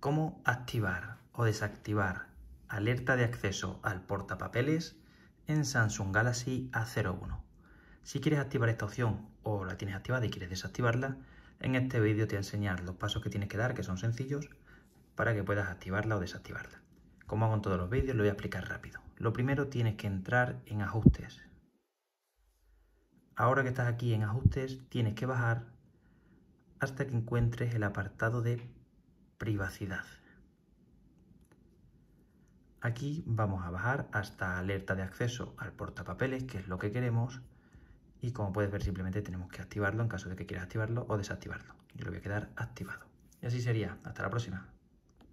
cómo activar o desactivar alerta de acceso al portapapeles en Samsung Galaxy A01. Si quieres activar esta opción o la tienes activada y quieres desactivarla, en este vídeo te voy a enseñar los pasos que tienes que dar, que son sencillos, para que puedas activarla o desactivarla. Como hago en todos los vídeos, lo voy a explicar rápido. Lo primero tienes que entrar en ajustes. Ahora que estás aquí en ajustes, tienes que bajar hasta que encuentres el apartado de privacidad. Aquí vamos a bajar hasta alerta de acceso al portapapeles, que es lo que queremos. Y como puedes ver, simplemente tenemos que activarlo en caso de que quieras activarlo o desactivarlo. Yo lo voy a quedar activado. Y así sería. Hasta la próxima.